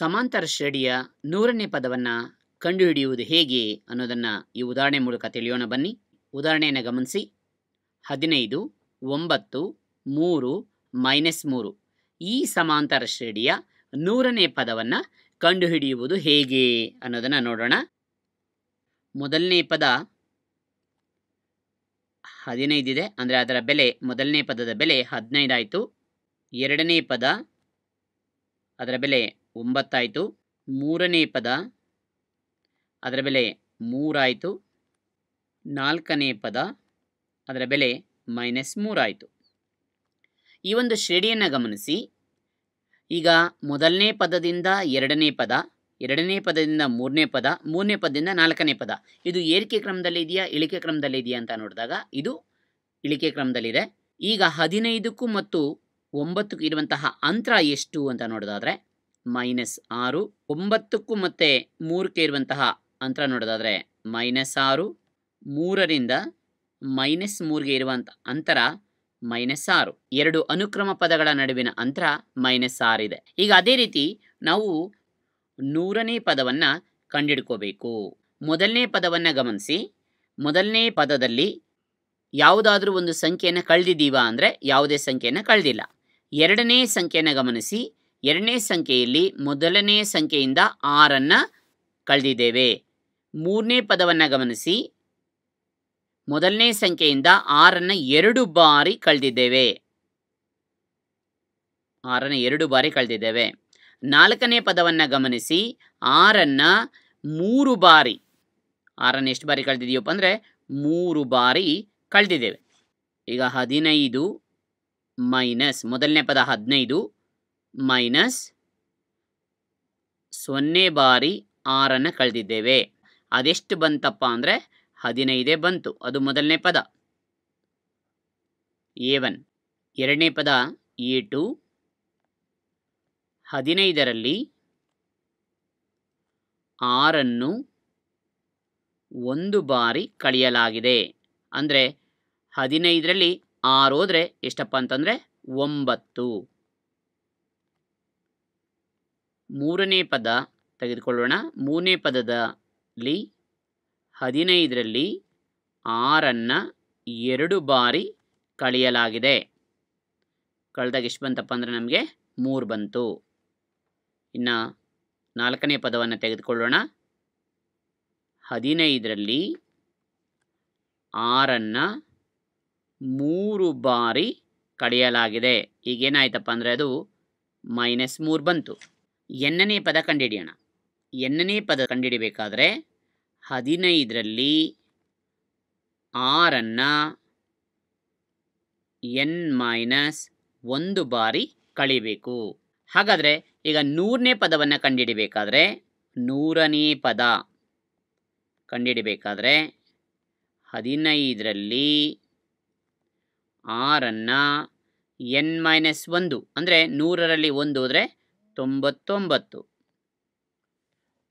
ಸಮಾಂತರ ಶ್ರೇಣಿಯ ನೂರನೇ ಪದವನ್ನು ಕಂಡುಹಿಡಿಯುವುದು ಹೇಗೆ ಅನ್ನೋದನ್ನು ಈ ಉದಾಹರಣೆ ಮೂಲಕ ತಿಳಿಯೋಣ ಬನ್ನಿ ಉದಾಹರಣೆಯನ್ನು ಗಮನಿಸಿ ಹದಿನೈದು ಒಂಬತ್ತು ಮೂರು ಮೈನಸ್ ಮೂರು ಈ ಸಮಾಂತರ ಶ್ರೇಣಿಯ ನೂರನೇ ಪದವನ್ನು ಕಂಡುಹಿಡಿಯುವುದು ಹೇಗೆ ಅನ್ನೋದನ್ನು ನೋಡೋಣ ಮೊದಲನೇ ಪದ ಹದಿನೈದಿದೆ ಅಂದರೆ ಅದರ ಬೆಲೆ ಮೊದಲನೇ ಪದದ ಬೆಲೆ ಹದಿನೈದಾಯಿತು ಎರಡನೇ ಪದ ಅದರ ಬೆಲೆ ಒಂಬತ್ತಾಯಿತು ಮೂರನೇ ಪದ ಅದರ ಬೆಲೆ ಮೂರಾಯಿತು ನಾಲ್ಕನೇ ಪದ ಅದರ ಬೆಲೆ ಮೈನಸ್ ಮೂರಾಯಿತು ಈ ಒಂದು ಶ್ರೇಣಿಯನ್ನು ಗಮನಿಸಿ ಈಗ ಮೊದಲನೇ ಪದದಿಂದ ಎರಡನೇ ಪದ ಎರಡನೇ ಪದದಿಂದ ಮೂರನೇ ಪದ ಮೂರನೇ ಪದದಿಂದ ನಾಲ್ಕನೇ ಪದ ಇದು ಏರಿಕೆ ಕ್ರಮದಲ್ಲಿ ಇದೆಯಾ ಇಳಿಕೆ ಕ್ರಮದಲ್ಲಿ ಇದೆಯಾ ಅಂತ ನೋಡಿದಾಗ ಇದು ಇಳಿಕೆ ಕ್ರಮದಲ್ಲಿದೆ ಈಗ ಹದಿನೈದಕ್ಕೂ ಮತ್ತು ಒಂಬತ್ತಕ್ಕೂ ಇರುವಂತಹ ಅಂತರ ಎಷ್ಟು ಅಂತ ನೋಡೋದಾದರೆ ಮೈನಸ್ ಆರು ಒಂಬತ್ತಕ್ಕೂ ಮತ್ತೆ ಮೂರಕ್ಕೆ ಇರುವಂತಹ ಅಂತರ ನೋಡೋದಾದರೆ ಮೈನಸ್ ಆರು ಮೂರರಿಂದ ಮೈನಸ್ ಮೂರ್ಗೆ ಇರುವಂಥ ಅಂತರ ಮೈನಸ್ ಆರು ಎರಡು ಅನುಕ್ರಮ ಪದಗಳ ನಡುವಿನ ಅಂತರ ಮೈನಸ್ ಆರು ಇದೆ ಈಗ ಅದೇ ರೀತಿ ನಾವು ನೂರನೇ ಪದವನ್ನು ಕಂಡುಹಿಡ್ಕೋಬೇಕು ಮೊದಲನೇ ಪದವನ್ನು ಗಮನಿಸಿ ಮೊದಲನೇ ಪದದಲ್ಲಿ ಯಾವುದಾದ್ರೂ ಒಂದು ಸಂಖ್ಯೆಯನ್ನು ಕಳೆದಿದ್ದೀವಾ ಅಂದರೆ ಯಾವುದೇ ಸಂಖ್ಯೆಯನ್ನು ಕಳೆದಿಲ್ಲ ಎರಡನೇ ಸಂಖ್ಯೆಯನ್ನು ಗಮನಿಸಿ ಎರಡನೇ ಸಂಖ್ಯೆಯಲ್ಲಿ ಮೊದಲನೇ ಸಂಖ್ಯೆಯಿಂದ ಆರನ್ನು ಕಳೆದಿದ್ದೇವೆ ಮೂರನೇ ಪದವನ್ನು ಗಮನಿಸಿ ಮೊದಲನೇ ಸಂಖ್ಯೆಯಿಂದ ಆರನ್ನು ಎರಡು ಬಾರಿ ಕಳೆದಿದ್ದೇವೆ ಆರನ್ನು ಎರಡು ಬಾರಿ ಕಳೆದಿದ್ದೇವೆ ನಾಲ್ಕನೇ ಪದವನ್ನು ಗಮನಿಸಿ ಆರನ್ನು ಮೂರು ಬಾರಿ ಆರನ್ನು ಎಷ್ಟು ಬಾರಿ ಕಳೆದಿದೆಯಪ್ಪ ಅಂದರೆ ಮೂರು ಬಾರಿ ಕಳೆದಿದ್ದೇವೆ ಈಗ ಹದಿನೈದು ಮೈನಸ್ ಮೊದಲನೇ ಪದ ಹದಿನೈದು ಮೈನಸ್ ಸೊನ್ನೆ ಬಾರಿ ಆರನ್ನು ಕಳೆದಿದ್ದೇವೆ ಅದೆಷ್ಟು ಬಂತಪ್ಪ ಅಂದರೆ ಹದಿನೈದೇ ಬಂತು ಅದು ಮೊದಲನೇ ಪದ ಎ ಒನ್ ಎರಡನೇ ಪದ ಎ ಟು ಹದಿನೈದರಲ್ಲಿ ಆರನ್ನು ಒಂದು ಬಾರಿ ಕಳೆಯಲಾಗಿದೆ ಅಂದರೆ ಹದಿನೈದರಲ್ಲಿ ಆರು ಹೋದರೆ ಎಷ್ಟಪ್ಪ ಅಂತಂದರೆ ಒಂಬತ್ತು ಮೂರನೇ ಪದ ತೆಗೆದುಕೊಳ್ಳೋಣ ಮೂರನೇ ಪದದಲ್ಲಿ ಹದಿನೈದರಲ್ಲಿ ಆರನ್ನು ಎರಡು ಬಾರಿ ಕಳೆಯಲಾಗಿದೆ ಕಳೆದಾಗ ಎಷ್ಟು ಬಂತಪ್ಪ ಅಂದರೆ ನಮಗೆ ಮೂರು ಬಂತು ಇನ್ನು ನಾಲ್ಕನೇ ಪದವನ್ನು ತೆಗೆದುಕೊಳ್ಳೋಣ ಹದಿನೈದರಲ್ಲಿ ಆರನ್ನು ಮೂರು ಬಾರಿ ಕಳೆಯಲಾಗಿದೆ ಈಗೇನಾಯ್ತಪ್ಪ ಅಂದರೆ ಅದು ಮೈನಸ್ ಮೂರು ಬಂತು ಎನ್ನನೇ ಪದ ಕಂಡುಹಿಡಿಯೋಣ ಎನ್ನನೇ ಪದ ಕಂಡುಹಿಡಿಬೇಕಾದ್ರೆ ಹದಿನೈದರಲ್ಲಿ ಆರನ್ನು ಎನ್ ಮೈನಸ್ ಒಂದು ಬಾರಿ ಕಳಿಬೇಕು ಹಾಗಾದರೆ ಈಗ ನೂರನೇ ಪದವನ್ನು ಕಂಡುಹಿಡಿಬೇಕಾದ್ರೆ ನೂರನೇ ಪದ ಕಂಡುಹಿಡಿಬೇಕಾದ್ರೆ ಹದಿನೈದರಲ್ಲಿ ಆರನ್ನು ಎನ್ ಮೈನಸ್ ಒಂದು ಅಂದರೆ ನೂರರಲ್ಲಿ ಒಂದು ಅಂದರೆ ತೊಂಬತ್ತೊಂಬತ್ತು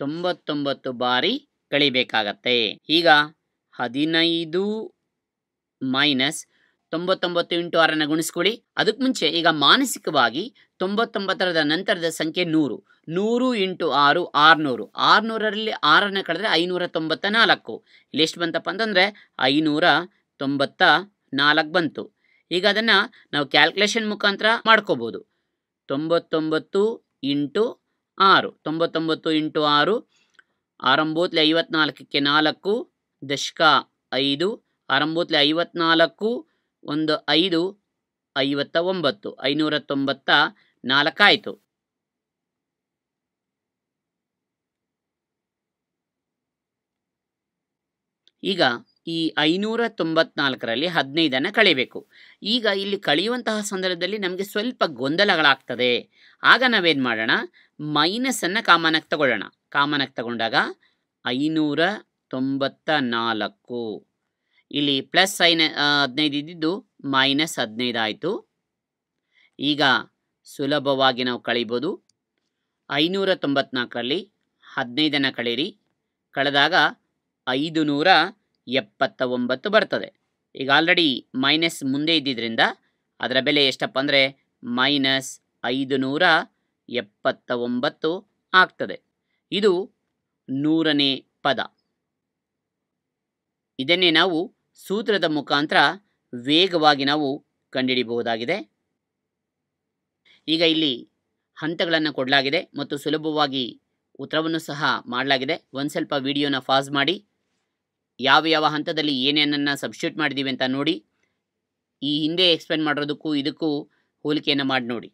ತೊಂಬತ್ತೊಂಬತ್ತು ಬಾರಿ ಕಳಿಬೇಕಾಗತ್ತೆ ಈಗ ಹದಿನೈದು ಮೈನಸ್ ತೊಂಬತ್ತೊಂಬತ್ತು ಇಂಟು ಆರನ್ನು ಗುಣಿಸ್ಕೊಳ್ಳಿ ಅದಕ್ಕೆ ಮುಂಚೆ ಈಗ ಮಾನಸಿಕವಾಗಿ ತೊಂಬತ್ತೊಂಬತ್ತರ ನಂತರದ ಸಂಖ್ಯೆ ನೂರು ನೂರು ಇಂಟು ಆರು ಆರುನೂರು ಆರುನೂರರಲ್ಲಿ ಆರನ್ನು ಕಳೆದ್ರೆ ಐನೂರ ತೊಂಬತ್ತ ನಾಲ್ಕು ಇಲ್ಲಿ ಎಷ್ಟು ಬಂತಪ್ಪ ಅಂತಂದರೆ ಐನೂರ ತೊಂಬತ್ತ ನಾಲ್ಕು ಬಂತು ಈಗ ಅದನ್ನು ನಾವು ಕ್ಯಾಲ್ಕುಲೇಷನ್ ಮುಖಾಂತರ ಮಾಡ್ಕೋಬೋದು ತೊಂಬತ್ತೊಂಬತ್ತು ಇಂಟು ಆರು ತೊಂಬತ್ತೊಂಬತ್ತು ಇಂಟು ಆರು ಆರಂಭೂತ್ಲೆ ಐವತ್ನಾಲ್ಕಕ್ಕೆ ನಾಲ್ಕು ದಶಕ ಐದು ಆರಂಭೂತ್ಲೆ ಐವತ್ನಾಲ್ಕು ಒಂದು ಐದು ಐವತ್ತ ಒಂಬತ್ತು ಐನೂರ ತೊಂಬತ್ತ ನಾಲ್ಕಾಯಿತು ಈಗ ಈ ಐನೂರ ತೊಂಬತ್ನಾಲ್ಕರಲ್ಲಿ ಹದಿನೈದನ್ನು ಕಳೀಬೇಕು ಈಗ ಇಲ್ಲಿ ಕಳೆಯುವಂತಹ ಸಂದರ್ಭದಲ್ಲಿ ನಮಗೆ ಸ್ವಲ್ಪ ಗೊಂದಲಗಳಾಗ್ತದೆ ಆಗ ನಾವೇನು ಮಾಡೋಣ ಮೈನಸನ್ನು ಕಾಮನಾಗಿ ತಗೊಳ್ಳೋಣ ಕಾಮನಾಗಿ ತಗೊಂಡಾಗ ಐನೂರ ತೊಂಬತ್ತ ನಾಲ್ಕು ಇಲ್ಲಿ ಪ್ಲಸ್ ಐನ ಹದಿನೈದು ಇದ್ದಿದ್ದು ಮೈನಸ್ ಹದಿನೈದು ಆಯಿತು ಈಗ ಸುಲಭವಾಗಿ ನಾವು ಕಳಿಬೋದು ಐನೂರ ತೊಂಬತ್ನಾಲ್ಕರಲ್ಲಿ ಹದಿನೈದನ್ನು ಕಳೀರಿ ಕಳೆದಾಗ ಐದು ನೂರ ಎಪ್ಪತ್ತ ಒಂಬತ್ತು ಬರ್ತದೆ ಈಗ ಆಲ್ರೆಡಿ ಮೈನಸ್ ಮುಂದೆ ಇದ್ದಿದ್ದರಿಂದ ಅದರ ಬೆಲೆ ಎಷ್ಟಪ್ಪ ಅಂದರೆ ಮೈನಸ್ ಐದು ನೂರ ಎಪ್ಪತ್ತ ಒಂಬತ್ತು ಆಗ್ತದೆ ಇದು ನೂರನೇ ಪದ ಇದನ್ನೇ ನಾವು ಸೂತ್ರದ ಮುಖಾಂತರ ವೇಗವಾಗಿ ನಾವು ಕಂಡುಹಿಡಿಯಬಹುದಾಗಿದೆ ಈಗ ಇಲ್ಲಿ ಹಂತಗಳನ್ನು ಕೊಡಲಾಗಿದೆ ಮತ್ತು ಸುಲಭವಾಗಿ ಉತ್ತರವನ್ನು ಸಹ ಮಾಡಲಾಗಿದೆ ಒಂದು ಸ್ವಲ್ಪ ವಿಡಿಯೋನ ಫಾಸ್ ಮಾಡಿ ಯಾವ ಯಾವ ಹಂತದಲ್ಲಿ ಏನೇನನ್ನು ಸಬ್ಸ್ಟ್ಯೂಟ್ ಮಾಡಿದ್ದೀವಿ ಅಂತ ನೋಡಿ ಈ ಹಿಂದೆ ಎಕ್ಸ್ಪ್ಲೇನ್ ಮಾಡಿರೋದಕ್ಕೂ ಇದಕ್ಕೂ ಹೋಲಿಕೆಯನ್ನು ಮಾಡಿ ನೋಡಿ